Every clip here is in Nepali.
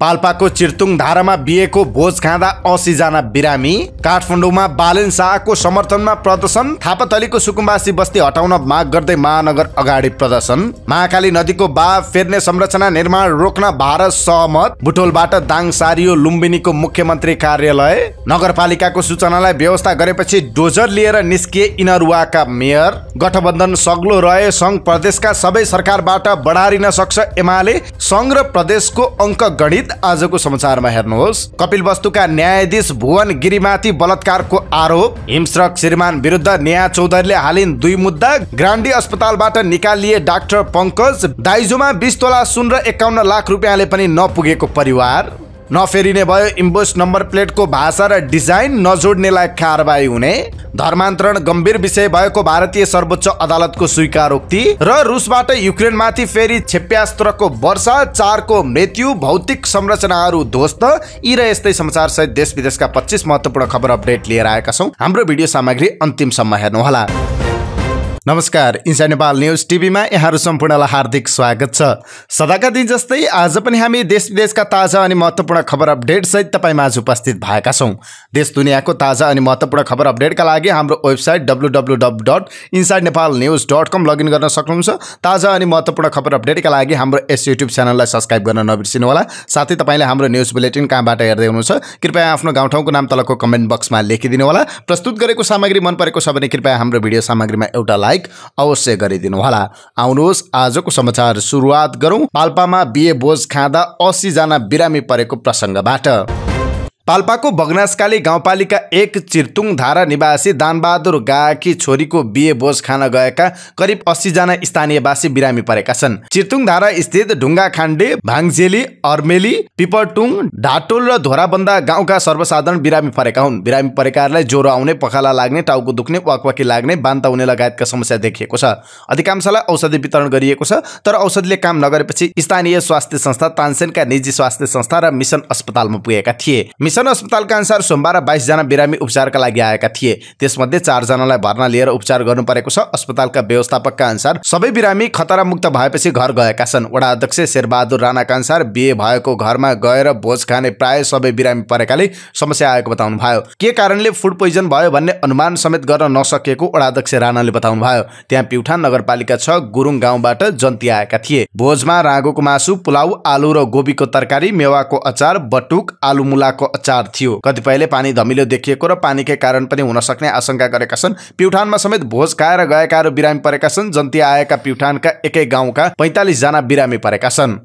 पाल्पाको चिर्तुङ धारामा बिएको भोज खाँदा जना बिरामी काठमाडौँमा बालेन शाहको समर्थनमा प्रदर्शन थापाथलीको सुकुम्बासी बस्ती हटाउन माग गर्दै महानगर अगाडि प्रदर्शन महाकाली नदीको बाह फेर्ने संरचना निर्माण रोक्न भारत सहमत बुटोलबाट दाङ सारियो लुम्बिनीको मुख्यमन्त्री कार्यालय नगरपालिकाको सूचनालाई व्यवस्था गरेपछि डोजर लिएर निस्किए इनरुवाका मेयर गठबन्धन सग्लो रहे सङ्घ प्रदेशका सबै सरकारबाट बढारिन सक्छ एमाले सङ्घ र प्रदेशको अङ्क गणित आजको समाचारमा हेर्नुहोस् कपिल वस्तुका न्यायाधीश भुवन गिरीमाथि बलात्कारको आरोप हिमश्रक श्रीमान विरुद्ध नेहा चौधरीले हालिन दुई मुद्दा ग्रान्डी अस्पतालबाट निकालिए डाक्टर पङ्कज दाइजोमा बिस तोला सुन र एकाउन्न लाख रुपियाँले पनि नपुगेको परिवार नफेरिने भयो इम्बोस नम्बर प्लेटको भाषा र डिजाइन नजोड्नेलाई कारवाही हुने धर्मान्तरण गम्भीर विषय भएको भारतीय सर्वोच्च अदालतको स्वीकारोक्ति र रुसबाट युक्रेनमाथि फेरि क्षेप्यास्त्रको वर्षा चारको मृत्यु भौतिक संरचनाहरू ध्वस्त यी र यस्तै समाचार सहित देश विदेशका पच्चिस महत्त्वपूर्ण खबर अपडेट लिएर आएका छौँ हाम्रो भिडियो सामग्री अन्तिमसम्म हेर्नुहोला नमस्कार इन्सा नेपाल न्युज टिभीमा यहाँहरू सम्पूर्णलाई हार्दिक स्वागत छ सदाका दिन जस्तै आज पनि हामी देश विदेशका ताजा अनि महत्त्वपूर्ण खबर अपडेटसहित तपाईँ माझ उपस्थित भएका छौँ देश दुनियाँको ताजा अनि महत्त्वपूर्ण खबर अपडेटका लागि हाम्रो website W dot inside Nepal news dot com login गर्न सक्नुहुन्छ ताजा अनि महत्त्वपूर्ण खबर अपडेटका लागि हाम्रो यस युट्युब च्यानललाई सब्सक्राइब गर्न नबिर्सिनु होला साथै तपाईँले हाम्रो न्युज बुलेटिन कहाँबाट हेर्दै हुनुहुन्छ कृपया आफ्नो गाउँठाउँको नाम तलको कमेन्ट बक्समा लेखिदिनु होला प्रस्तुत गरेको सामग्री मन परेको छ भने कृपया हाम्रो भिडियो सामग्रीमा एउटा लाइक लाइक अवश्य होला आउनुहोस् आजको समाचार सुरुवात गरौँ पाल्पामा बिहे भोज खाँदा जना बिरामी परेको प्रसङ्गबाट पाल्पाको बगनासकाली गाउँपालिका एक चिर्तुङ धारा निवासी दानबहादुर गाकी छोरीको बिहे भोज खान गएका करिब अस्सीजना स्थानीयवासी बिरामी परेका छन् चिर्तुङ धारा स्थित ढुङ्गाखाण्डे भाङजेली अर्मेली पिपरटुङ ढाटोल र धोराबन्दा गाउँका सर्वसाधारण बिरामी परेका हुन् बिरामी परेकाहरूलाई ज्वरो आउने पखाला लाग्ने टाउको दुख्ने वाकवाकी लाग्ने बान्ता हुने लगायतका समस्या देखिएको छ अधिकांशलाई औषधि वितरण गरिएको छ तर औषधिले काम नगरेपछि स्थानीय स्वास्थ्य संस्था तानसेनका निजी स्वास्थ्य संस्था र मिसन अस्पतालमा पुगेका थिए सन अस्पतालका अनुसार सोमबार बाइसजना बिरामी उपचारका लागि आएका थिए त्यसमध्ये चारजनालाई भर्ना लिएर उपचार गर्नु परेको छ अस्पतालका व्यवस्थापकका अनुसार सबै बिरामी खतरा मुक्त भएपछि घर गएका छन् वडा अध्यक्ष शेरबहादुर राणाका अनुसार बिहे भएको घरमा गएर भोज खाने प्राय सबै बिरामी परेकाले समस्या आएको बताउनु भयो के कारणले फुड पोइजन भयो भन्ने अनुमान समेत गर्न नसकेको वडा अध्यक्ष राणाले भयो त्यहाँ प्युठान नगरपालिका छ गुरुङ गाउँबाट जन्ती आएका थिए भोजमा रागोको मासु पुलाउ आलु र गोबीको तरकारी मेवाको अचार बटुक आलु मुलाको चार थियो कतिपयले पानी धमिलो देखिएको र पानीकै कारण पनि हुन सक्ने आशंका गरेका छन् प्युठानमा समेत भोज खाएर गएकाहरू बिरामी परेका छन् जन्ती आएका प्युठानका एकै गाउँका पैँतालिस जना बिरामी परेका छन्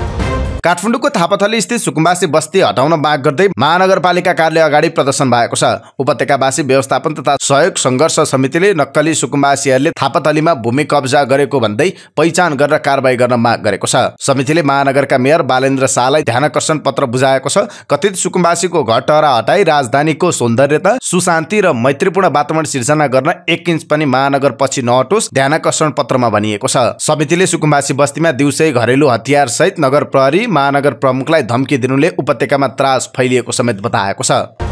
काठमाडौँको थापाथली स्थित सुकुम्बासी बस्ती हटाउन माग गर्दै महानगरपालिका कार्यालय अगाडि प्रदर्शन भएको छ उपत्यकावासी व्यवस्थापन तथा सहयोग सङ्घर्ष समितिले नक्कली सुकुम्बासीहरूले थापाथलीमा भूमि कब्जा गरेको भन्दै पहिचान गरेर कारवाही गर्न माग गरेको छ समितिले महानगरका मेयर बालेन्द्र शाहलाई ध्यानकर्षण पत्र बुझाएको छ कथित सुकुम्बासीको घटहरा हटाई राजधानीको सौन्दर्यता सुशान्ति र मैत्रीपूर्ण वातावरण सिर्जना गर्न एक इन्च पनि महानगर पछि नहटोस् ध्यानकर्षण पत्रमा भनिएको छ समितिले सुकुम्बासी बस्तीमा दिउँसै घरेलु हतियार सहित नगर प्रहरी महानगर प्रमुखलाई धम्की दिनुले उपत्यकामा त्रास फैलिएको समेत बताएको छ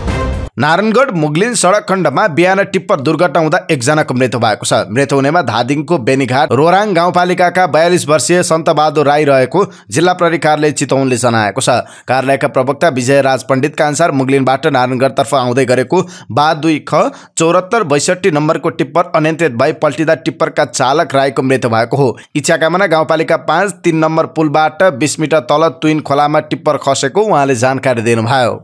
नारायणगढ मुगलिन सडक खण्डमा बिहान टिप्पर दुर्घटना हुँदा एकजनाको मृत्यु भएको छ मृत्यु हुनेमा धादिङको बेनीघाट रोराङ गाउँपालिकाका बयालिस वर्षीय सन्तबहादुर राई रहेको जिल्ला प्रहरी कार्यालय चितौनले जनाएको छ कार्यालयका प्रवक्ता विजय राज पण्डितका अनुसार मुगलिनबाट नारायणगढतर्फ आउँदै गरेको बा दुई ख चौरात्तर बैसठी नम्बरको टिप्पर अनियन्त्रित भई पल्टिँदा टिप्परका चालक राईको मृत्यु भएको हो इच्छाकामना गाउँपालिका पाँच तिन नम्बर पुलबाट बिस मिटर तल तुइन खोलामा टिप्पर खसेको उहाँले जानकारी दिनुभयो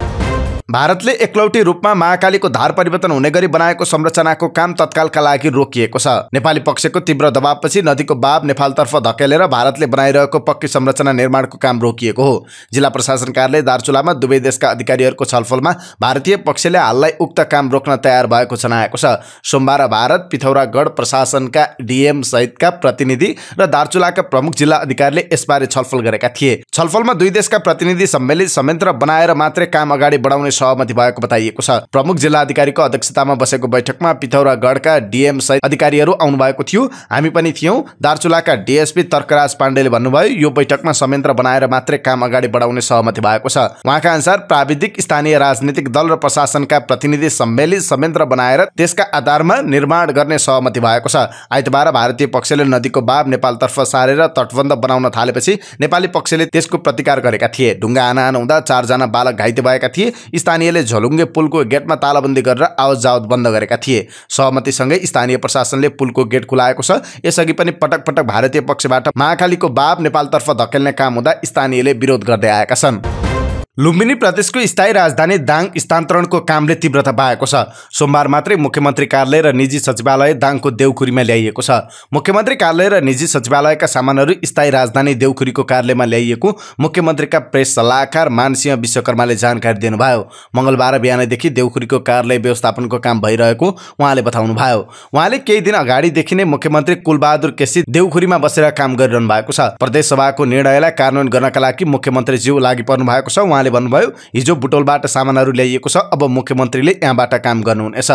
भारतले एकलौटी रूपमा महाकालीको धार परिवर्तन हुने गरी बनाएको संरचनाको काम तत्कालका लागि रोकिएको छ नेपाली पक्षको तीव्र दबावपछि नदीको बाब नेपालतर्फ धकेलेर भारतले बनाइरहेको पक्की संरचना निर्माणको काम रोकिएको हो जिल्ला प्रशासन कार्यालय दार्चुलामा दुवै देशका अधिकारीहरूको छलफलमा भारतीय पक्षले हाललाई उक्त काम रोक्न तयार भएको जनाएको छ सोमबार भारत पिथौरागढ प्रशासनका डिएम सहितका प्रतिनिधि र दार्चुलाका प्रमुख जिल्ला अधिकारीले यसबारे छलफल गरेका थिए छलफलमा दुई देशका प्रतिनिधि सम्मेलित संयन्त्र बनाएर मात्रै काम अगाडि बढाउने सहमति भएको बताइएको छ प्रमुख जिल्ला अधिकारीको अध्यक्षतामा बसेको बैठकमा पिथौरागढका डिएम सहित अधिकारीहरू आउनुभएको थियो हामी पनि थियौँ दार्चुलाका डिएसपी तर्कराज पाण्डेले भन्नुभयो यो बैठकमा संयन्त्र बनाएर मात्रै काम अगाडि बढाउने सहमति भएको छ उहाँका अनुसार प्राविधिक स्थानीय राजनीतिक दल र प्रशासनका प्रतिनिधि सम्मेलित संयन्त्र बनाएर त्यसका आधारमा निर्माण गर्ने सहमति भएको छ आइतबार भारतीय पक्षले नदीको बाब नेपालतर्फ सारेर तटबन्ध बनाउन थालेपछि नेपाली पक्षले त्यसको प्रतिकार गरेका थिए ढुङ्गा आना आना हुँदा चारजना बालक घाइते भएका थिए स्थानीयले झलुङ्गे पुलको गेटमा तालाबन्दी गरेर आवत जावत बन्द गरेका थिए सहमतिसँगै स्थानीय प्रशासनले पुलको गेट खुलाएको छ यसअघि पनि पटक पटक भारतीय पक्षबाट महाकालीको बाब नेपालतर्फ धकेल्ने काम हुँदा स्थानीयले विरोध गर्दै आएका छन् लुम्बिनी प्रदेशको स्थायी राजधानी दाङ स्थानान्तरणको कामले तीव्रता पाएको छ सोमबार मात्रै मुख्यमन्त्री कार्यालय र निजी सचिवालय दाङको देउखुरीमा ल्याइएको छ मुख्यमन्त्री कार्यालय र निजी सचिवालयका सामानहरू स्थायी राजधानी देउखुरीको कार्यालयमा ल्याइएको मुख्यमन्त्रीका प्रेस सल्लाहकार मानसिंह विश्वकर्माले जानकारी दिनुभयो मङ्गलबार बिहानैदेखि देउखुरीको कार्यालय व्यवस्थापनको काम भइरहेको उहाँले बताउनुभयो उहाँले केही दिन अगाडिदेखि नै मुख्यमन्त्री कुलबहादुर केसी देउखुरीमा बसेर काम गरिरहनु भएको छ प्रदेश सभाको निर्णयलाई कार्यान्वयन गर्नका लागि मुख्यमन्त्रीज्यू लागि पर्नु भएको छ उहाँले उहाँले भन्नुभयो हिजो बुटोलबाट सामानहरू ल्याइएको छ अब मुख्यमन्त्रीले यहाँबाट काम गर्नुहुनेछ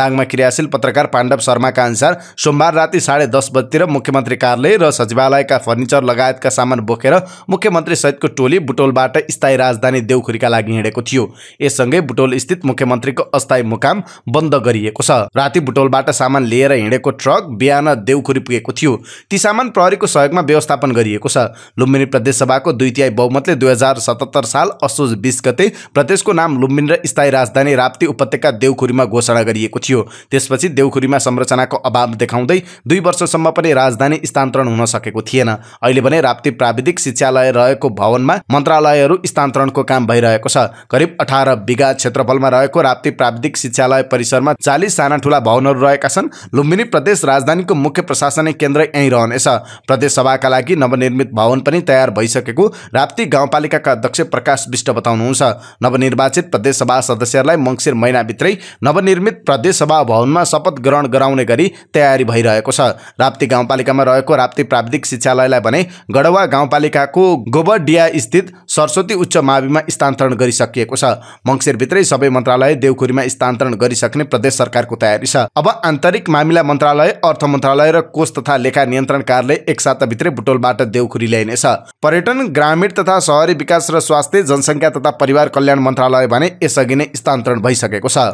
दाङमा क्रियाशील पत्रकार पाण्डव शर्माका अनुसार सोमबार राति साढे दस बजीतिर मुख्यमन्त्री कार्यालय र सचिवालयका फर्निचर लगायतका सामान बोकेर मुख्यमन्त्री सहितको टोली बुटोलबाट स्थायी राजधानी देउखुरीका लागि हिँडेको थियो यससँगै बुटोल स्थित मुख्यमन्त्रीको अस्थायी मुकाम बन्द गरिएको छ राति बुटोलबाट सामान लिएर हिँडेको ट्रक बिहान देउखुरी पुगेको थियो ती सामान प्रहरीको सहयोगमा व्यवस्थापन गरिएको छ लुम्बिनी प्रदेशसभाको दुई तिहाई बहुमतले दुई हजार सतहत्तर साल असोज बिस गते प्रदेशको नाम लुम्बिनी र स्थायी राजधानी राप्ती उपत्यका देउखुरीमा घोषणा गरिएको थियो त्यसपछि देउखुरीमा संरचनाको अभाव देखाउँदै दुई वर्षसम्म पनि राजधानी स्थानान्तरण हुन सकेको थिएन अहिले भने राप्ती प्राविधिक शिक्षालय रहेको भवनमा मन्त्रालयहरू स्थान्तरणको काम भइरहेको छ करिब अठार बिघा क्षेत्रफलमा रहेको राप्ती प्राविधिक शिक्षालय परिसरमा चालिस साना ठुला भवनहरू रहेका छन् लुम्बिनी प्रदेश राजधानीको मुख्य प्रशासनिक केन्द्र यहीँ रहनेछ प्रदेश सभाका लागि नवनिर्मित भवन पनि तयार भइसकेको राप्ती गाउँपालिकाका अध्यक्ष प्रकाश विष्ट बताउनुहुन्छ नवनिर्वाचित प्रदेशसभा सदस्यहरूलाई मङ्सिर महिनाभित्रै नवनिर्मित प्रदेशसभा भवनमा शपथ ग्रहण गराउने गरी तयारी भइरहेको छ राप्ती गाउँपालिकामा रहेको राप्ती प्राविधिक शिक्षालयलाई भने गढवा गाउँपालिकाको गोबरडिया स्थित सरस्वती उच्च माविमा स्थानान्तरण गरिसकिएको छ मङ्सिरभित्रै सबै मन्त्रालय देउखुरीमा स्थानान्तरण गरिसक्ने प्रदेश सरकारको तयारी छ अब आन्तरिक मामिला मन्त्रालय अर्थ मन्त्रालय र कोष तथा लेखा नियन्त्रण कार्यालय एक साताभित्रै बुटोलबाट देउखुरी ल्याइनेछ पर्यटन ग्रामीण तथा सहरी विकास र स्वास्थ्य जनसेवा जनसङ्ख्या तथा परिवार कल्याण मन्त्रालय भने यसअघि नै स्थानान्तरण भइसकेको छ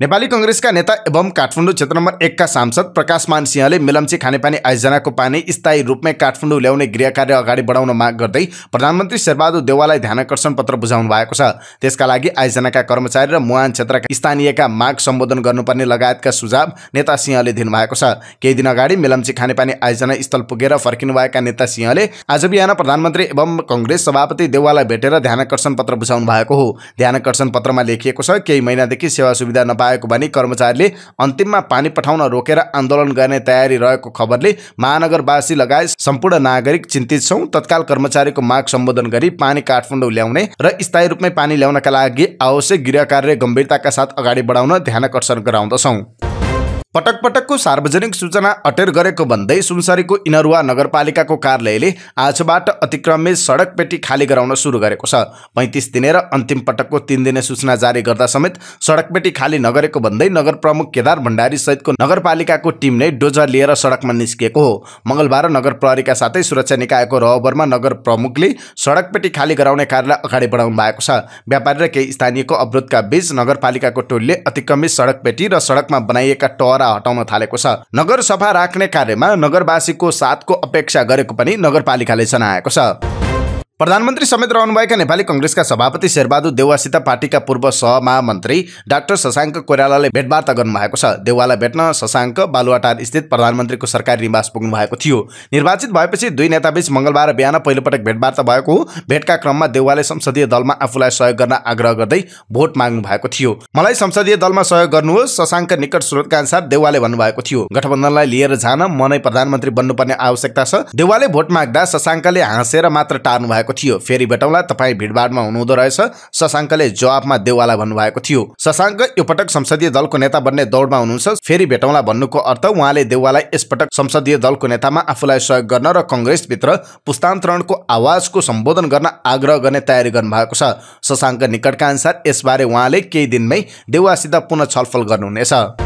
नेपाली कङ्ग्रेसका नेता एवं काठमाडौँ क्षेत्र नम्बर एकका सांसद प्रकाश मान सिंहले मेलम्ची खानेपानी आयोजनाको पानी स्थायी रूपमै काठमाडौँ ल्याउने गृह कार्य अगाडि बढाउन माग गर्दै प्रधानमन्त्री शेरबहादुर देवाललाई ध्यानकर्षण पत्र बुझाउनु भएको छ त्यसका लागि आयोजनाका कर्मचारी र मुहान क्षेत्रका स्थानीयका माग सम्बोधन गर्नुपर्ने लगायतका सुझाव नेता सिंहले दिनुभएको छ केही दिन अगाडि मेलम्ची खानेपानी आयोजना स्थल पुगेर फर्किनुभएका नेता सिंहले आज बिहान प्रधानमन्त्री एवं कङ्ग्रेस सभापति देवाललाई भेटेर ध्यानकर्षण पत्र बुझाउनु भएको हो ध्यानकर्षण पत्रमा लेखिएको छ केही महिनादेखि सेवा सुविधा नपा पाएको भने कर्मचारीले अन्तिममा पानी पठाउन रोकेर आन्दोलन गर्ने तयारी रहेको खबरले महानगरवासी लगायत सम्पूर्ण नागरिक चिन्तित छौँ तत्काल कर्मचारीको माग सम्बोधन गरी पानी काठमाडौँ ल्याउने र स्थायी रूपमै पानी ल्याउनका लागि आवश्यक गृह कार्य गम्भीरताका साथ अगाडि बढाउन ध्यानकर्षण गराउँदछौँ पटक पटकको सार्वजनिक सूचना अटेर गरेको भन्दै सुनसरीको इनरुवा नगरपालिकाको कार्यालयले आजबाट अतिक्रमित सडक पेटी खाली गराउन सुरु गरेको छ पैँतिस दिने र अन्तिम पटकको तिन दिने सूचना जारी गर्दा समेत सडक पेटी खाली नगरेको भन्दै नगर प्रमुख केदार भण्डारी सहितको नगरपालिकाको टिम नै डोजर लिएर सडकमा निस्किएको हो मङ्गलबार नगर प्रहरीका साथै सुरक्षा निकायको रहबरमा नगर प्रमुखले सडक पेटी खाली गराउने कार्यलाई अगाडि बढाउनु भएको छ व्यापारी र केही स्थानीयको अवरोधका बीच नगरपालिकाको टोलीले अतिक्रमित सडक पेटी र सडकमा बनाइएका टहरा टाढा हटाउन थालेको छ नगर सफा राख्ने कार्यमा नगरवासीको साथको अपेक्षा गरेको पनि नगरपालिकाले जनाएको छ प्रधानमन्त्री समेत रहनुभएका नेपाली कङ्ग्रेसका सभापति शेरबहादुर देउवासित पार्टीका पूर्व सहमहामन्त्री डाक्टर शशाङ्क कोइरालाले भेटवार्ता गर्नुभएको छ देउवालाई भेट्न शशाङ्क बालुवाटार स्थित प्रधानमन्त्रीको सरकारी निवास पुग्नु भएको थियो निर्वाचित भएपछि दुई नेताबीच मङ्गलबार बिहान पहिलोपटक भेटवार्ता भएको हो भेटका क्रममा देउवाले संसदीय दलमा आफूलाई सहयोग गर्न आग्रह गर्दै भोट माग्नु भएको थियो मलाई संसदीय दलमा सहयोग गर्नुहोस् शशाङ्क निकट स्रोतका अनुसार देउवाले भन्नुभएको थियो गठबन्धनलाई लिएर जान म नै प्रधानमन्त्री बन्नुपर्ने आवश्यकता छ देउवाले भोट माग्दा शशाङ्कले हाँसेर मात्र टार्नु भएको भन्नुभएको थियो फेरि भेटौँला तपाईँ भिडभाडमा हुनुहुँदो रहेछ शशाङ्कले जवाबमा देवाला भन्नुभएको थियो शशाङ्क यो पटक संसदीय दलको नेता बन्ने दौडमा हुनुहुन्छ फेरि भेटौँला भन्नुको अर्थ उहाँले देउवालाई यसपटक संसदीय दलको नेतामा आफूलाई सहयोग गर्न र कङ्ग्रेसभित्र पुस्तान्तरणको आवाजको सम्बोधन गर्न आग्रह गर्ने तयारी गर्नुभएको छ शशाङ्क निकटका अनुसार यसबारे उहाँले केही दिनमै देउवासित पुनः छलफल गर्नुहुनेछ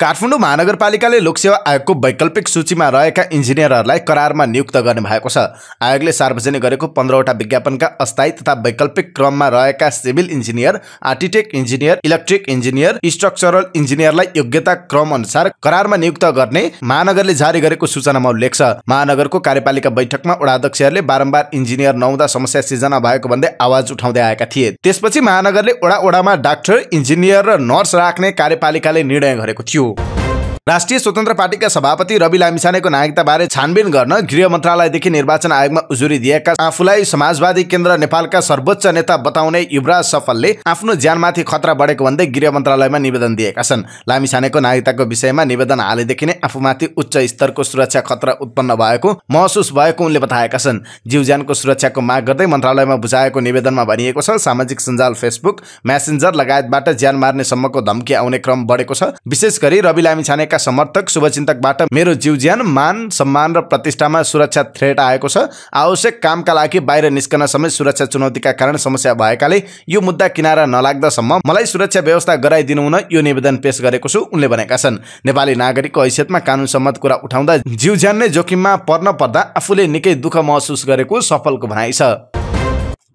काठमाडौँ महानगरपालिकाले लोकसेवा आयोगको वैकल्पिक सूचीमा रहेका इन्जिनियरहरूलाई करारमा नियुक्त गर्ने भएको छ आयोगले सार्वजनिक गरेको पन्ध्रवटा विज्ञापनका अस्थायी तथा वैकल्पिक क्रममा रहेका civil engineer architect engineer electric engineer structural इन्जिनियरलाई योग्यता क्रम अनुसार करारमा नियुक्त गर्ने महानगरले जारी गरेको सूचनामा उल्लेख छ महानगरको कार्यपालिका बैठकमा वडाध्यक्षहरूले बारम्बार इन्जिनियर नहुँदा समस्या सिर्जना भएको भन्दै आवाज उठाउँदै आएका थिए त्यसपछि महानगरले ओडा ओडामा डाक्टर इन्जिनियर र नर्स राख्ने कार्यपालिकाले निर्णय गरेको थियो Brasil. राष्ट्रिय स्वतन्त्र पार्टीका सभापति रवि लामिछानेको नागरिकताबारे छानबिन गर्न गृह मन्त्रालयदेखि निर्वाचन आयोगमा उजुरी दिएका आफूलाई समाजवादी केन्द्र नेपालका सर्वोच्च नेता बताउने युवराज सफलले आफ्नो ज्यानमाथि खतरा बढेको भन्दै गृह मन्त्रालयमा निवेदन दिएका छन् लामिछानेको नागरिकताको विषयमा निवेदन हालेदेखि नै आफूमाथि उच्च स्तरको सुरक्षा खतरा उत्पन्न भएको महसुस भएको उनले बताएका छन् जीव ज्यानको सुरक्षाको माग गर्दै मन्त्रालयमा बुझाएको निवेदनमा भनिएको छ सामाजिक सञ्जाल फेसबुक म्यासेन्जर लगायतबाट ज्यान मार्नेसम्मको धम्की आउने क्रम बढेको छ विशेष गरी रवि लामिछानेका समर्थक शुभचिन्तकबाट मेरो जीव ज्यान मान सम्मान र प्रतिष्ठामा सुरक्षा थ्रेट आएको छ आवश्यक कामका लागि बाहिर निस्कन समेत सुरक्षा चुनौतीका कारण समस्या भएकाले यो मुद्दा किनारा नलाग्दासम्म मलाई सुरक्षा व्यवस्था गराइदिनुहुन यो निवेदन पेश गरेको छु उनले भनेका छन् नेपाली नागरिकको हैसियतमा कानुन सम्मत कुरा उठाउँदा जीव ज्यान नै जोखिममा पर्न पर्दा आफूले निकै दुःख महसुस गरेको सफलको भनाइ छ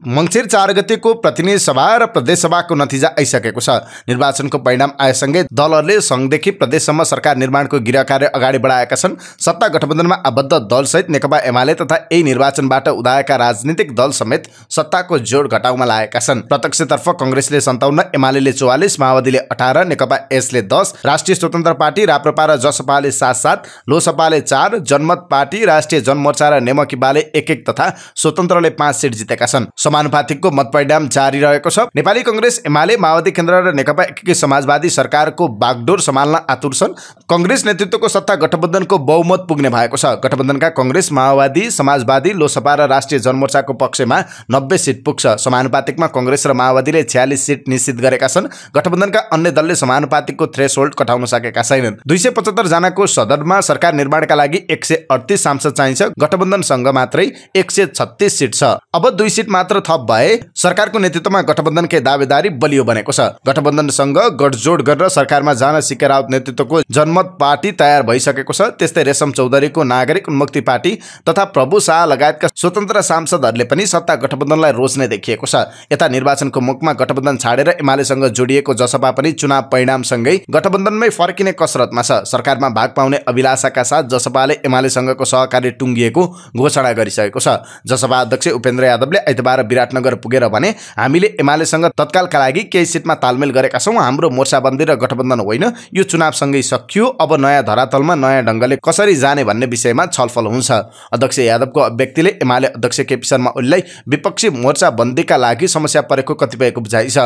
मङ्सिर चार गतिको प्रतिनिधि सभा र प्रदेश सभाको नतिजा आइसकेको छ निर्वाचनको परिणाम आएसँगै दलहरूले सङ्घदेखि प्रदेशसम्म सरकार निर्माणको गृह कार्य अगाडि बढाएका छन् सत्ता गठबन्धनमा आबद्ध दलसहित नेकपा एमाले तथा यही निर्वाचनबाट उदाएका राजनीतिक दल समेत सत्ताको जोड घटाउमा लागेका छन् प्रत्यक्षतर्फ कङ्ग्रेसले सन्ताउन्न एमाले चौवालिस माओवादीले अठार नेकपा एसले दस राष्ट्रिय स्वतन्त्र पार्टी राप्रपा र जसपाले सात सात लोसपाले चार जनमत पार्टी राष्ट्रिय जनमोर्चा र नेमकिबाले एक एक तथा स्वतन्त्रले पाँच सिट जितेका छन् समानुपातिकको मतपरिणाम जारी रहेको छ नेपाली कङ्ग्रेस एमाले माओवादी केन्द्र र नेकपा एकीकृत समाजवादी सरकारको बागडोर सम्हाल्न आतुर छन् कङ्ग्रेस नेतृत्वको सत्ता गठबन्धनको बहुमत पुग्ने भएको छ गठबन्धनका कङ्ग्रेस माओवादी समाजवादी लोसपा र राष्ट्रिय जनमोर्चाको पक्षमा नब्बे सिट पुग्छ समानुपातिकमा कङ्ग्रेस र माओवादीले छ्यालिस सिट निश्चित गरेका छन् गठबन्धनका अन्य दलले समानुपातिकको थ्रेस होल्ड कठाउन सकेका छैनन् दुई सय पचहत्तर जनाको सदनमा सरकार निर्माणका लागि एक सय अडतिस सांसद चाहिन्छ गठबन्धनसँग मात्रै एक सय छत्तिस सिट छ अब दुई सिट मात्र थप भए सरकारको नेतृत्वमा गठबन्धनकै दावेदारी बलियो बनेको छ गठबन्धनसँग गठजोड गरेर सरकारमा जान सिके राउत नेतृत्वको जनमत पार्टी तयार भइसकेको छ त्यस्तै रेशम चौधरीको नागरिक उन्मुक्ति पार्टी तथा प्रभु शाह लगायतका स्वतन्त्र सांसदहरूले पनि सत्ता गठबन्धनलाई रोज्ने देखिएको छ यता निर्वाचनको मुखमा गठबन्धन छाडेर एमालेसँग जोडिएको जसपा पनि चुनाव परिणामसँगै गठबन्धनमै फर्किने कसरतमा छ सरकारमा भाग पाउने अभिलाषाका साथ जसपाले एमालेसँगको सहकार्य टुङ्गिएको घोषणा गरिसकेको छ जसपा अध्यक्ष उपेन्द्र यादवले आइतबार विराटनगर पुगेर भने हामीले एमालेसँग तत्कालका लागि केही सिटमा तालमेल गरेका छौँ हाम्रो मोर्चाबन्दी र गठबन्धन होइन यो चुनावसँगै सकियो अब नयाँ धरातलमा नयाँ ढङ्गले कसरी जाने भन्ने विषयमा छलफल हुन्छ अध्यक्ष यादवको व्यक्तिले एमाले अध्यक्ष केपी शर्मा ओलीलाई विपक्षी मोर्चाबन्दीका लागि समस्या परेको कतिपयको बुझाइ छ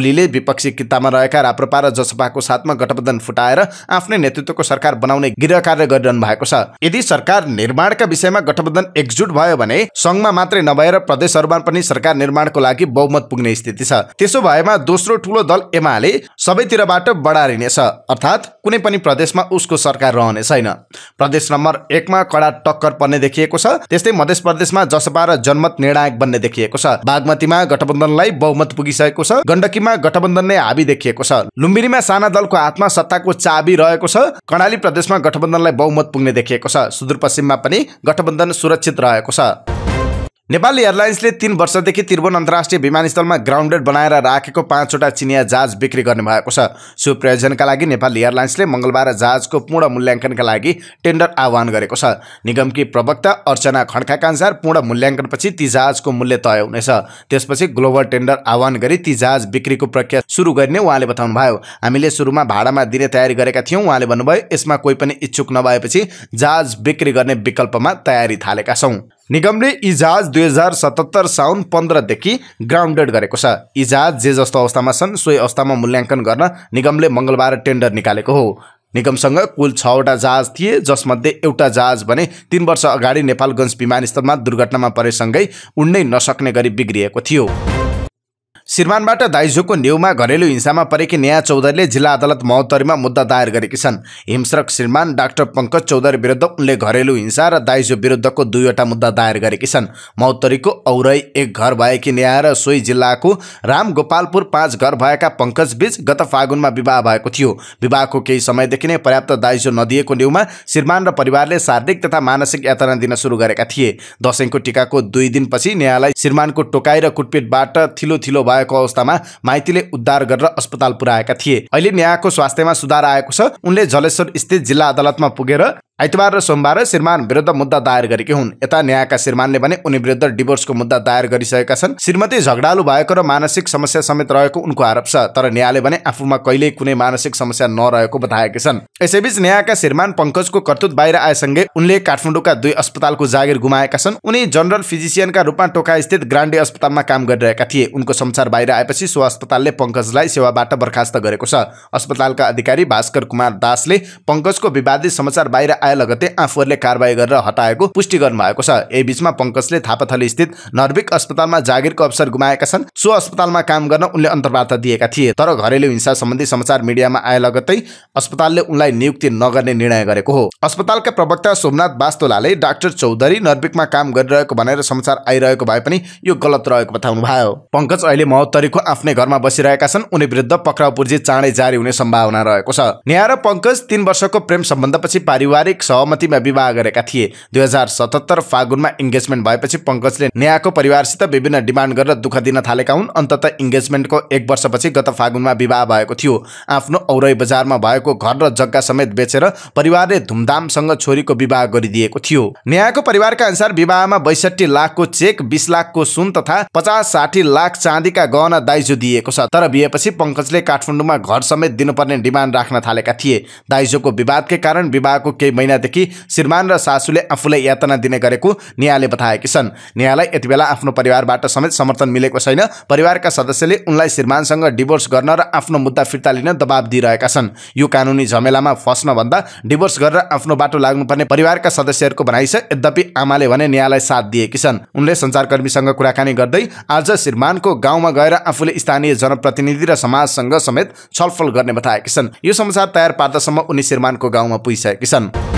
ओलीले विपक्षी कितामा रहेका राप्रपा र जसपाको साथमा गठबन्धन फुटाएर आफ्नै नेतृत्वको सरकार बनाउने गृह कार्य गरिरहनु भएको छ यदि सरकार निर्माणका विषयमा गठबन्धन एकजुट भयो भने सङ्घमा मात्रै नभएर प्रदेशहरूमा पनि पनि सरकार निर्माणको लागि बहुमत पुग्ने स्थिति छ त्यसो भएमा दोस्रो ठुलो दल एमाले सबैतिरबाट बढारिनेछ अर्थात् कुनै पनि प्रदेशमा उसको सरकार रहने छैन प्रदेश नम्बर एकमा कडा टक्कर पर्ने देखिएको छ त्यस्तै मध्य प्रदेशमा जसपा र जनमत निर्णायक बन्ने देखिएको छ बागमतीमा गठबन्धनलाई बहुमत पुगिसकेको छ गण्डकीमा गठबन्धन नै हाबी देखिएको छ लुम्बिनीमा साना दलको हातमा सत्ताको चाबी रहेको छ कर्णाली प्रदेशमा गठबन्धनलाई बहुमत पुग्ने देखिएको छ सुदूरपश्चिममा पनि गठबन्धन सुरक्षित रहेको छ नेपाल एयरलाइन्सले तीन वर्षदेखि त्रिभुवन अन्तर्राष्ट्रिय विमानस्थलमा ग्राउन्डेड बनाएर राखेको पाँचवटा चिनिया जहाज बिक्री गर्ने भएको छ सो प्रयोजनका लागि नेपाल एयरलाइन्सले मङ्गलबार जहाजको पूर्ण मूल्याङ्कनका लागि टेन्डर आह्वान गरेको छ निगमकी प्रवक्ता अर्चना खड्काका अनुसार पूर्ण मूल्याङ्कनपछि ती जहाजको मूल्य तय हुनेछ त्यसपछि ग्लोबल टेन्डर आह्वान गरी ती जहाज बिक्रीको प्रक्रिया सुरु गर्ने उहाँले बताउनुभयो हामीले सुरुमा भाडामा दिने तयारी गरेका थियौँ उहाँले भन्नुभयो यसमा कोही पनि इच्छुक नभएपछि जहाज बिक्री गर्ने विकल्पमा तयारी थालेका छौँ निगमले इजाज दुई हजार सतहत्तर साउन पन्ध्रदेखि ग्राउन्डेड गरेको छ इजाज जे जस्तो अवस्थामा छन् सोही अवस्थामा मूल्याङ्कन गर्न निगमले मङ्गलबार टेन्डर निकालेको हो निगमसँग कुल छवटा जहाज थिए जसमध्ये एउटा जहाज भने तिन वर्ष अगाडि नेपालगञ्ज विमानस्थलमा दुर्घटनामा परेसँगै उड्नै नसक्ने गरी बिग्रिएको थियो श्रीमानबाट दाइजोको न्युमा घरेलु हिंसामा परेकी नेहा चौधरीले जिल्ला अदालत महोत्तरीमा मुद्दा दायर गरेकी छन् हिमस्रक श्रीमान डाक्टर पङ्कज चौधरी विरुद्ध उनले घरेलु हिंसा र दाइजो विरुद्धको दुईवटा मुद्दा दायर गरेकी छन् महोत्तरीको औरै एक घर भएकी नेहा र सोही जिल्लाको रामगोपालपुर गोपालपुर पाँच घर भएका पङ्कजबीच गत फागुनमा विवाह भएको थियो विवाहको केही समयदेखि नै पर्याप्त दाइजो नदिएको न्युमा श्रीमान र परिवारले शारीरिक तथा मानसिक यातना दिन सुरु गरेका थिए दसैँको टिकाको दुई दिनपछि नेहालाई श्रीमानको टोकाई र कुटपिटबाट थिलो थिलो भयो भएको अवस्थामा माइतीले उद्धार गरेर अस्पताल पुर्याएका थिए अहिले न्यायको स्वास्थ्यमा सुधार आएको छ उनले जलेश्वर स्थित जिल्ला अदालतमा पुगेर आइतबार र सोमबार श्रीमान विरुद्ध मुद्दा दायर गरेकी हुन् यता न्यायका श्रीमानले भने उनी विरुद्ध डिभोर्सको मुद्दा दायर गरिसकेका छन् श्रीमती झगडालु भएको र मानसिक समस्या समेत रहेको उनको आरोप छ तर न्यायले भने आफूमा कहिल्यै कुनै मानसिक समस्या नरहेको बताएका छन् यसैबीच न्यायका श्रीमान पङ्कजको कर्तुत बाहिर आएसँगै उनले काठमाडौँका दुई अस्पतालको जागिर गुमाएका छन् उनी जनरल फिजिसियनका रूपमा टोका स्थित ग्रान्डी अस्पतालमा काम गरिरहेका थिए उनको संसार बाहिर आएपछि सो अस्पतालले पङ्कजलाई सेवाबाट बर्खास्त गरेको छ अस्पतालका अधिकारी भास्कर कुमार दासले पङ्कजको विवादित समाचार बाहिर आए लगतै आफूहरूले कारवाही गरेर हटाएको पुष्टि भएको छ यही बिचमा पङ्कजले थापाथली स्थित नर्विक अस्पतालमा जागिरको अवसर गुमाएका छन् सो अस्पतालमा काम गर्न उनले अन्तर्वार्ता दिएका थिए तर घरेलु हिंसा सम्बन्धी समाचार मिडियामा आए लगतै अस्पतालले उनलाई नियुक्ति नगर्ने निर्णय गरेको हो अस्पतालका प्रवक्ता सोमनाथ बास्तोलाले डाक्टर चौधरी नर्विकमा काम गरिरहेको भनेर समाचार आइरहेको भए पनि यो गलत रहेको बताउनुभयो पङ्कज अहिले महोत्तरीको आफ्नै घरमा बसिरहेका छन् उनी विरुद्ध पक्राउ पुर्जी चाँडै जारी हुने सम्भावना रहेको छ न्याय र पङ्कज तीन वर्षको प्रेम सम्बन्धपछि पारिवारिक तारिक सहमतिमा विवाह गरेका थिए दुई हजार सतहत्तर फागुनमा इङ्गेजमेन्ट भएपछि पङ्कजले नेहाको परिवारसित विभिन्न डिमान्ड गरेर दुःख दिन थालेका हुन् अन्तत इङ्गेजमेन्टको एक वर्षपछि गत फागुनमा विवाह भएको थियो आफ्नो औरै बजारमा भएको घर र जग्गा समेत बेचेर परिवारले धुमधामसँग छोरीको विवाह गरिदिएको थियो नेहाको परिवारका अनुसार विवाहमा बैसठी लाखको चेक बिस लाखको सुन तथा पचास साठी लाख चाँदीका गहना दाइजो दिएको छ तर बिहेपछि पङ्कजले काठमाडौँमा घर समेत दिनुपर्ने डिमान्ड राख्न थालेका थिए दाइजोको विवादकै कारण विवाहको केही महिनादेखि श्रीमान र सासूले आफूलाई यातना दिने गरेको नेहाले बताएकी छन् नेहालाई यति बेला आफ्नो परिवारबाट समेत समर्थन मिलेको छैन परिवारका सदस्यले उनलाई श्रीमानसँग डिभोर्स गर्न र आफ्नो मुद्दा फिर्ता लिन दबाब दिइरहेका छन् यो कानुनी झमेलामा फस्नभन्दा डिभोर्स गरेर आफ्नो बाटो लाग्नुपर्ने परिवारका सदस्यहरूको भनाइ छ यद्यपि आमाले भने नेहालाई साथ दिएकी छन् उनले सञ्चारकर्मीसँग कुराकानी गर्दै आज श्रीमानको गाउँमा गएर आफूले स्थानीय जनप्रतिनिधि र समाजसँग समेत छलफल गर्ने बताएकी छन् यो समाचार तयार पार्दासम्म उनी श्रीमानको गाउँमा पुगिसकेकी छन्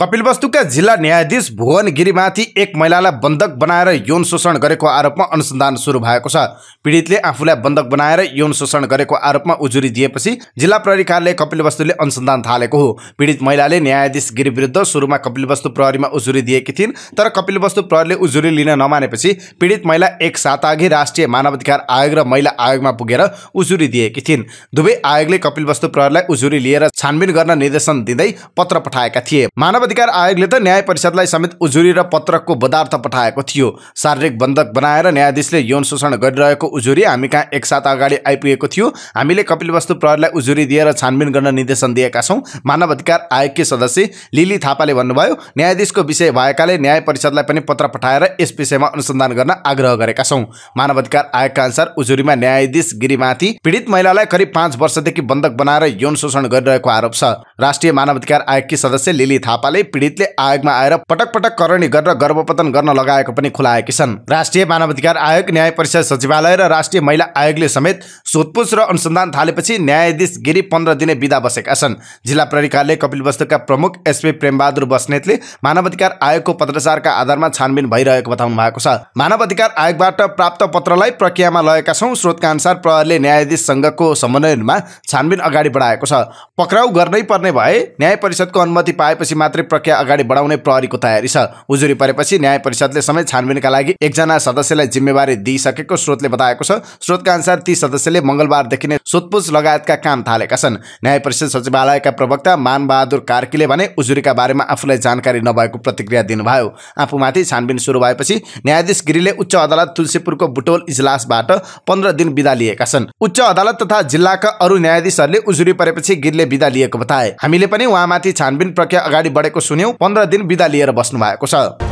कपिलवस्तुका जिल्ला न्यायाधीश भुवन गिरीमाथि एक महिलालाई बन्धक बनाएर यौन शोषण गरेको आरोपमा अनुसन्धान सुरु भएको छ पीडितले आफूलाई बन्धक बनाएर यौन शोषण गरेको आरोपमा उजुरी दिएपछि जिल्ला प्रहरी कार्यालय कपिलवस्तुले अनुसन्धान थालेको हो पीडित महिलाले न्यायाधीश गिरी विरुद्ध सुरुमा कपिलवस्तु प्रहरीमा उजुरी दिएकी थिइन् तर कपिलवस्तु प्रहरीले उजुरी लिन नमानेपछि पीडित महिला एक साताअघि राष्ट्रिय मानवाधिकार आयोग र महिला आयोगमा पुगेर उजुरी दिएकी थिइन् दुवै आयोगले कपिलवस्तु प्रहरीलाई उजुरी लिएर छानबिन गर्न निर्देशन दिँदै पत्र पठाएका थिए मानव मानवाधिकार आयोगले त न्याय परिषदलाई समेत उजुरी र पत्रकको पदार्थ पठाएको थियो शारीरिक बन्धक बनाएर न्यायाधीशले यौन शोषण गरिरहेको उजुरी हामी कहाँ एकसाथ अगाडि आइपुगेको थियो हामीले कपिल वस्तु प्रहरीलाई उजुरी दिएर छानबिन गर्न निर्देशन दिएका छौँ मानवाधिकार आयोगकी सदस्य लिली थापाले भन्नुभयो न्यायाधीशको विषय भएकाले न्याय परिषदलाई पनि पत्र पठाएर यस विषयमा अनुसन्धान गर्न आग्रह गरेका छौँ मानवाधिकार आयोगका अनुसार उजुरीमा न्यायाधीश गिरीमाथि पीडित महिलालाई करिब पाँच वर्षदेखि बन्धक बनाएर यौन शोषण गरिरहेको आरोप छ राष्ट्रिय मानवाधिकार आयोगकी सदस्य लिली थापा खण्डले पीडितले आयोगमा आएर पटक पटक करणी गरेर गर्भपतन गर्न लगाएको पनि खुलाएकी छन् राष्ट्रिय मानवाधिकार आयोग न्याय परिषद सचिवालय र राष्ट्रिय महिला आयोगले समेत सोधपुछ र अनुसन्धान थालेपछि न्यायाधीश गिरी पन्ध्र दिने विदा बसेका छन् जिल्ला प्रहरी कपिल वस्तुका प्रमुख एसपी प्रेमबहादुर बस्नेतले मानवाधिकार आयोगको पत्रचारका आधारमा छानबिन भइरहेको बताउनु भएको छ मानव अधिकार आयोगबाट प्राप्त पत्रलाई प्रक्रियामा लगेका छौँ स्रोतका अनुसार प्रहरले न्यायाधीशसँगको समन्वयमा छानबिन अगाडि बढाएको छ पक्राउ गर्नै पर्ने भए न्याय परिषदको अनुमति पाएपछि मात्रै प्रक्रिया अगाडि बढाउने प्रहरीको तयारी छ उजुरी परेपछि न्याय परिषदले समेत छानबिनका लागि एकजना सदस्यलाई जिम्मेवारी दिइसकेको स्रोतले बताएको छ स्रोतका अनुसार ती सदस्यले मङ्गलबारदेखि नै सोधपुछ लगायतका काम थालेका छन् न्याय परिषद सचिवालयका प्रवक्ता मानबहादुर कार्कीले भने उजुरीका बारेमा आफूलाई जानकारी नभएको प्रतिक्रिया दिनुभयो आफूमाथि छानबिन सुरु भएपछि न्यायाधीश गिरीले उच्च अदालत तुलसीपुरको बुटोल इजलासबाट पन्ध्र दिन विदा लिएका छन् उच्च अदालत तथा जिल्लाका अरू न्यायाधीशहरूले उजुरी परेपछि गिरीले विदा लिएको बताए हामीले पनि उहाँमाथि छानबिन प्रक्रिया अगाडि बढेको भएको सुन्यौँ पन्ध्र दिन विदा लिएर बस्नु भएको छ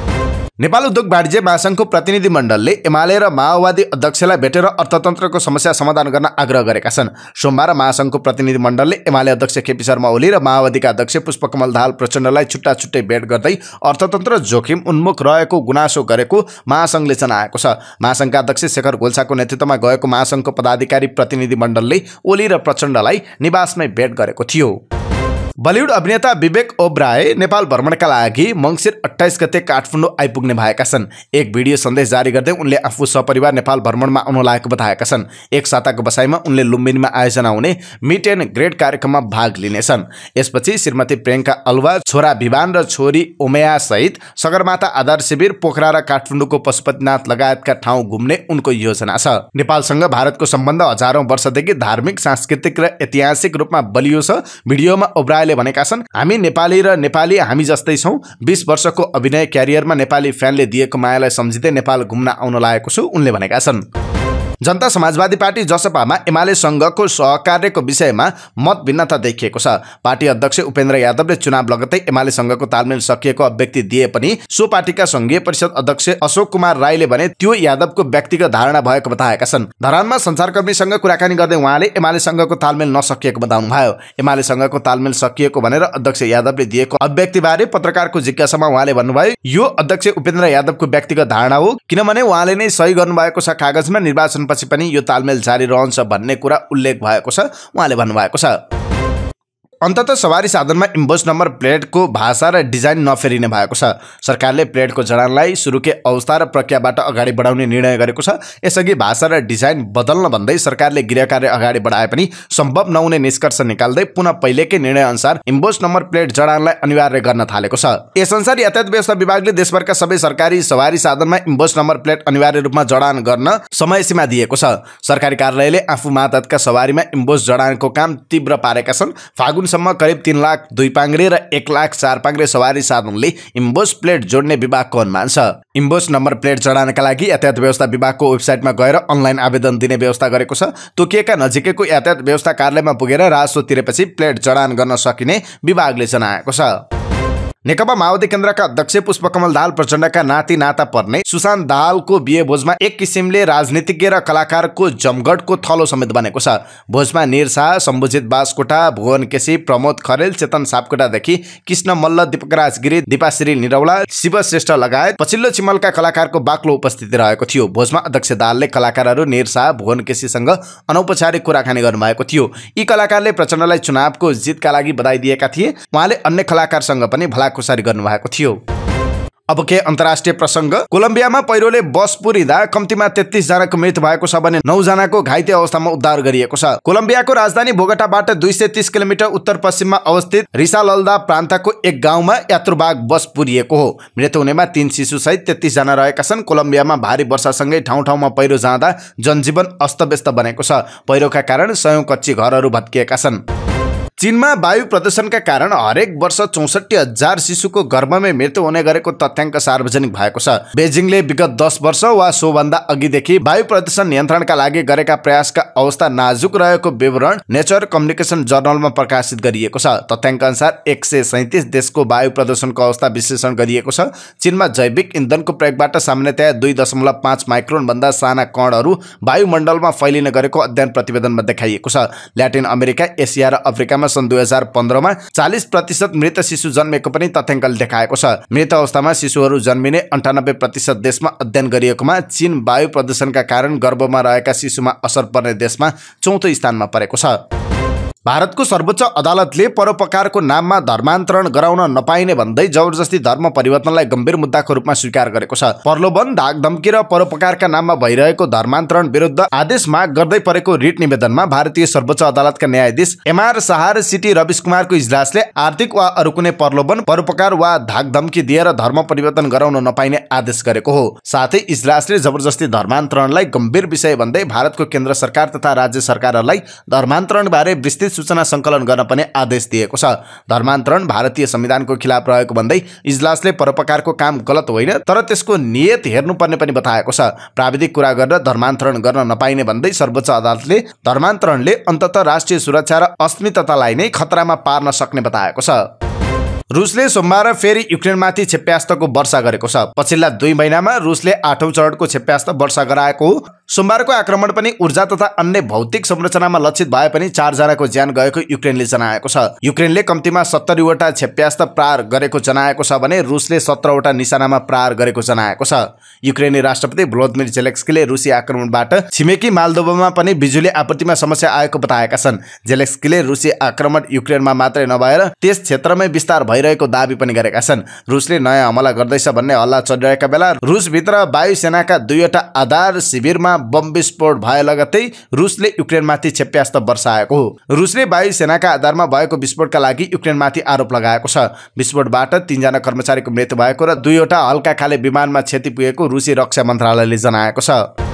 नेपाल उद्योग वाणिज्य महासङ्घको प्रतिनिधिमण्डलले एमाले र माओवादी अध्यक्षलाई भेटेर अर्थतन्त्रको समस्या समाधान गर्न आग्रह गरेका छन् सोमबार महासङ्घको प्रतिनिधिमण्डलले एमाले अध्यक्ष केपी शर्मा ओली र माओवादीका अध्यक्ष पुष्पकमल दाल प्रचण्डलाई छुट्टा छुट्टै भेट गर्दै अर्थतन्त्र जोखिम उन्मुख रहेको गुनासो गरेको महासङ्घले जनाएको छ महासङ्घका अध्यक्ष शेखर घोल्साको नेतृत्वमा गएको महासङ्घको पदाधिकारी प्रतिनिधिमण्डलले ओली र प्रचण्डलाई निवासमै भेट गरेको थियो बलिउड अभिनेता विवेक ओब्राय नेपाल भ्रमणका लागि मङ्सिर अठाइस गते काठमाडौँ आइपुग्ने भएका छन् एक भिडियो सन्देश जारी गर्दै उनले आफू सपरिवार नेपाल भ्रमणमा आउन लागेको बताएका छन् एक साताको बसाइमा उनले लुम्बिनीमा आयोजना हुने मिट एन्ड ग्रेट कार्यक्रममा भाग लिनेछन् यसपछि श्रीमती प्रियङ्का अलवा छोरा भिवान र छोरी ओमेया सहित सगरमाथा आधार शिविर पोखरा र काठमाडौँको पशुपतिनाथ लगायतका ठाउँ घुम्ने उनको योजना छ नेपालसँग भारतको सम्बन्ध हजारौँ वर्षदेखि धार्मिक सांस्कृतिक र ऐतिहासिक रूपमा बलियो छ भिडियोमा ओब्रायले आचार्यले भनेका छन् हामी नेपाली र नेपाली हामी जस्तै छौँ बिस वर्षको अभिनय क्यारियरमा नेपाली फ्यानले दिएको मायालाई सम्झिँदै नेपाल घुम्न आउन लागेको छु उनले भनेका छन् जनता समाजवादी पार्टी जसपामा एमालेसँगको सहकार्यको विषयमा मतभिन्नता देखिएको छ पार्टी अध्यक्ष उपेन्द्र यादवले चुनाव लगत्तै एमालेसँगको तालमेल सकिएको अभिव्यक्ति दिए पनि सो पार्टीका संघीय परिषद अध्यक्ष अशोक कुमार राईले भने त्यो यादवको व्यक्तिगत धारणा भएको बताएका छन् धरानमा संसारकर्मीसँग कुराकानी गर्दै उहाँले एमालेसँगको तालमेल नसकिएको बताउनुभयो एमालेसँगको तालमेल सकिएको भनेर अध्यक्ष यादवले दिएको बारे पत्रकारको जिज्ञासामा उहाँले भन्नुभयो यो अध्यक्ष उपेन्द्र यादवको व्यक्तिगत धारणा हो किनभने उहाँले नै सही गर्नु भएको छ कागजमा निर्वाचन पछि पनि यो तालमेल जारी रहन्छ भन्ने कुरा उल्लेख भएको छ उहाँले भन्नुभएको छ अन्तत सवारी साधनमा इम्बोस नम्बर प्लेटको भाषा र डिजाइन नफेरिने भएको छ सरकारले प्लेटको जडानलाई सुरुकै अवस्था र प्रक्रियाबाट अगाडि बढाउने निर्णय गरेको छ यसअघि भाषा र डिजाइन बदल्न भन्दै सरकारले गृह कार्य अगाडि बढाए पनि सम्भव नहुने निष्कर्ष निकाल्दै पुनः पहिलेकै निर्णय अनुसार इम्बोस नम्बर प्लेट जडानलाई अनिवार्य गर्न थालेको छ यस अनुसार यातायात व्यवस्था विभागले देशभरका सबै सरकारी सवारी साधनमा इम्बोस नम्बर प्लेट अनिवार्य रूपमा जडान गर्न समय सीमा दिएको छ सरकारी कार्यालयले आफू मातहतका सवारीमा इम्बोस जडानको काम तीव्र पारेका छन् फागुन सम्म करिब तिन लाख दुई पाङ्ग्रे र एक लाख चार पाङ्ग्रे सवारी साधनले इम्बोस प्लेट जोड्ने विभागको अनुमान छ इम्बोस नम्बर प्लेट चढानका लागि यातायात व्यवस्था विभागको वेबसाइटमा गएर अनलाइन आवेदन दिने व्यवस्था गरेको छ तोकिएका नजिकैको यातायात व्यवस्था कार्यालयमा पुगेर राजस्व तिरेपछि प्लेट जडान गर्न सकिने विभागले जनाएको छ नेकपा माओवादी केन्द्रका अध्यक्ष पुष्पकमल दाल प्रचण्डका नाति नाता पर्ने सुशान्त दालको बिहे भोजमा एक किसिमले राजनीतिज्ञ र कलाकारको जमघटको थलो समेत बनेको छ भोजमा निर शाह सम्बुजित बासकोटा भुवन केसी प्रमोद खरेल चेतन सापकोटादेखि कृष्ण मल्ल दीपकराज गिरी दिपाश्री निरौला शिव श्रेष्ठ लगायत पछिल्लो चिमलका कलाकारको बाक्लो उपस्थिति रहेको थियो भोजमा अध्यक्ष दालले कलाकारहरू निर शाह भुवन केसीसँग अनौपचारिक कुराकानी गर्नुभएको थियो यी कलाकारले प्रचण्डलाई चुनावको जितका लागि बधाई दिएका थिए उहाँले अन्य कलाकारसँग पनि भला गर्नु गर्नुभएको थियो अब के अन्तर्राष्ट्रिय प्रसङ्ग कोलम्बियामा पहिरोले बस पुरिँदा कम्तीमा तेत्तिस जनाको मृत्यु भएको छ भने नौजनाको घाइते अवस्थामा उद्धार गरिएको छ कोलम्बियाको राजधानी बोगटाबाट दुई सय तिस किलोमिटर उत्तर पश्चिममा अवस्थित रिसालल्दा प्रान्तको एक गाउँमा यात्रुबाग बस पुरिएको हो मृत्यु हुनेमा तीन शिशुसहित तेत्तिस जना रहेका छन् कोलम्बियामा भारी वर्षासँगै ठाउँ ठाउँमा पहिरो जाँदा जनजीवन अस्तव्यस्त बनेको छ पहिरोका कारण सयौं कच्ची घरहरू भत्किएका छन् चीनमा वायु प्रदूषणका कारण हरेक वर्ष चौसठी हजार शिशुको गर्भमै मृत्यु हुने गरेको तथ्याङ्क सार्वजनिक भएको छ बेजिङले विगत दस वर्ष वा सोभन्दा अघिदेखि वायु प्रदूषण नियन्त्रणका लागि गरेका प्रयासका अवस्था नाजुक रहेको विवरण नेचर कम्युनिकेसन जर्नलमा प्रकाशित गरिएको छ तथ्याङ्क अनुसार एक सय सैतिस देशको वायु प्रदूषणको अवस्था विश्लेषण गरिएको छ चीनमा जैविक इन्धनको प्रयोगबाट सामान्यतया दुई दशमलव पाँच माइक्रोनभन्दा साना कणहरू वायुमण्डलमा फैलिने गरेको अध्ययन प्रतिवेदनमा देखाइएको छ ल्याटिन अमेरिका एसिया र अफ्रिकामा सन् दुई हजार पन्ध्रमा चालिस प्रतिशत मृत शिशु जन्मेको पनि तथ्याङ्कले देखाएको छ मृत अवस्थामा शिशुहरू जन्मिने अन्ठानब्बे प्रतिशत देशमा अध्ययन गरिएकोमा चीन वायु प्रदूषणका कारण गर्भमा रहेका शिशुमा असर पर्ने देशमा चौथो स्थानमा परेको छ भारतको सर्वोच्च अदालतले परोपकारको नाममा धर्मान्तरण गराउन नपाइने भन्दै जबरजस्ती धर्म परिवर्तनलाई गम्भीर मुद्दाको रूपमा स्वीकार गरेको छ प्रलोभन धाक धम्की र परोपकारका नाममा भइरहेको धर्मान्तरण विरुद्ध आदेश माग गर्दै परेको रिट निवेदनमा भारतीय सर्वोच्च अदालतका न्यायाधीश एमआर शाह सिटी रविश कुमारको इजलासले आर्थिक वा अरू कुनै प्रलोभन परोपकार वा धाक धम्की दिएर धर्म परिवर्तन गराउन नपाइने आदेश गरेको हो साथै इजलासले जबरजस्ती धर्मान्तरणलाई गम्भीर विषय भन्दै भारतको केन्द्र सरकार तथा राज्य सरकारहरूलाई धर्मान्तरण बारे विस्तृत सूचना सङ्कलन गर्न पनि आदेश दिएको छ धर्मान्तरण भारतीय संविधानको खिलाफ रहेको भन्दै इजलासले परोपकारको काम गलत होइन तर त्यसको नियत हेर्नुपर्ने पनि बताएको छ प्राविधिक कुरा गरेर धर्मान्तरण गर्न नपाइने भन्दै सर्वोच्च अदालतले धर्मान्तरणले अन्तत राष्ट्रिय सुरक्षा र अस्मितालाई नै खतरामा पार्न सक्ने बताएको छ रुसले सोमबार फेरि युक्रेनमाथि क्षेप्यास्तको वर्षा गरेको छ पछिल्ला दुई महिनामा रुसले आठौं चरणको क्षेप्यास्त वर्षा गराएको हो सोमबारको आक्रमण पनि ऊर्जा तथा अन्य भौतिक संरचनामा लक्षित भए पनि चारजनाको ज्यान गएको युक्रेनले जनाएको छ युक्रेनले कम्तीमा सत्तरीवटा क्षेप्यास्त प्रार गरेको जनाएको छ भने रुसले सत्रवटा निशानामा प्रार गरेको जनाएको छ युक्रेनी राष्ट्रपति भ्लोदमिर जेलेक्स्कीले रुसी आक्रमणबाट छिमेकी मालदोबामा पनि बिजुली आपूर्तिमा समस्या आएको बताएका छन् जेलेक्स्कीले रुसी आक्रमण युक्रेनमा मात्रै नभएर त्यस क्षेत्रमै विस्तार भयो भइरहेको दावी पनि गरेका छन् रुसले नयाँ हमला गर्दैछ भन्ने हल्ला चलिरहेका बेला रुसभित्र वायुसेनाका दुईवटा आधार शिविरमा बम विस्फोट भए लगत्तै रुसले युक्रेनमाथि क्षेप्यास्त वर्षाएको हो रुसले वायुसेनाका आधारमा भएको विस्फोटका लागि युक्रेनमाथि आरोप लगाएको छ विस्फोटबाट तिनजना कर्मचारीको मृत्यु भएको र दुईवटा हल्का खाले विमानमा क्षति पुगेको रुसी रक्षा मन्त्रालयले जनाएको छ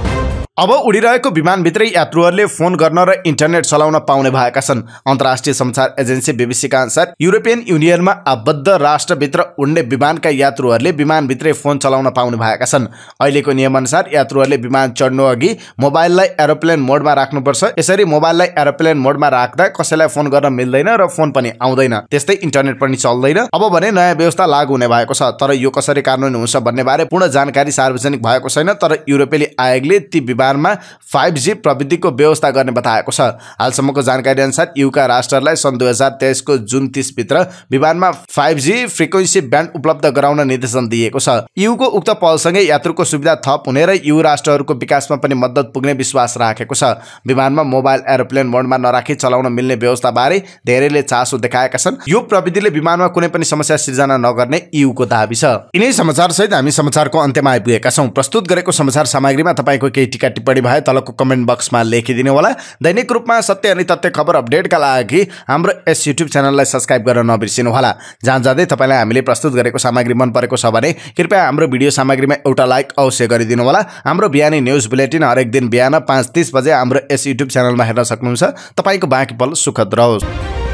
अब उडिरहेको विमानभित्रै यात्रुहरूले फोन गर्न र इन्टरनेट चलाउन पाउने भएका छन् अन्तर्राष्ट्रिय समाचार एजेन्सी बिबिसीका अनुसार युरोपियन युनियनमा आबद्ध राष्ट्रभित्र उड्ने विमानका यात्रुहरूले विमानभित्रै फोन चलाउन पाउने भएका छन् अहिलेको नियमअनुसार यात्रुहरूले विमान चढ्नु अघि मोबाइललाई एरोप्लेन मोडमा राख्नुपर्छ यसरी मोबाइललाई एरोप्लेन मोडमा राख्दा कसैलाई फोन गर्न मिल्दैन र फोन पनि आउँदैन त्यस्तै इन्टरनेट पनि चल्दैन अब भने नयाँ व्यवस्था लागू हुने भएको छ तर यो कसरी कानुन हुन्छ भन्ने बारे पूर्ण जानकारी सार्वजनिक भएको छैन तर युरोपेली आयोगले ती विमान विस्तारमा फाइभ जी प्रविधिको व्यवस्था गर्ने बताएको छ हालसम्मको जानकारी अनुसार युका राष्ट्रहरूलाई सन् दुई हजार तेइसको जुन तिसभित्र विमानमा फाइभ जी फ्रिक्वेन्सी ब्यान्ड उपलब्ध गराउन निर्देशन दिएको छ युको उक्त पहलसँगै यात्रुको सुविधा थप हुने र यु राष्ट्रहरूको विकासमा पनि मद्दत पुग्ने विश्वास राखेको छ विमानमा मोबाइल एरोप्लेन मोडमा नराखी चलाउन मिल्ने व्यवस्थाबारे धेरैले चासो देखाएका छन् यो प्रविधिले विमानमा कुनै पनि समस्या सिर्जना नगर्ने युको दावी छ यिनै समाचारसहित हामी समाचारको अन्त्यमा आइपुगेका छौँ प्रस्तुत गरेको समाचार सामग्रीमा तपाईँको केही टिका टिप्पणी भए तलको कमेन्ट बक्समा लेखिदिनु होला दैनिक रूपमा सत्य अनि तथ्य खबर अपडेटका लागि हाम्रो यस युट्युब च्यानललाई सब्सक्राइब गर्न नबिर्सिनु होला जहाँ जाँदै तपाईँलाई हामीले प्रस्तुत गरेको सामग्री मन परेको छ भने कृपया हाम्रो भिडियो सामग्रीमा एउटा लाइक अवश्य गरिदिनु होला हाम्रो बिहानी न्युज बुलेटिन हरेक दिन बिहान पाँच तिस बजे हाम्रो यस युट्युब च्यानलमा हेर्न सक्नुहुन्छ तपाईँको बाँकी पल सुखद रहोस्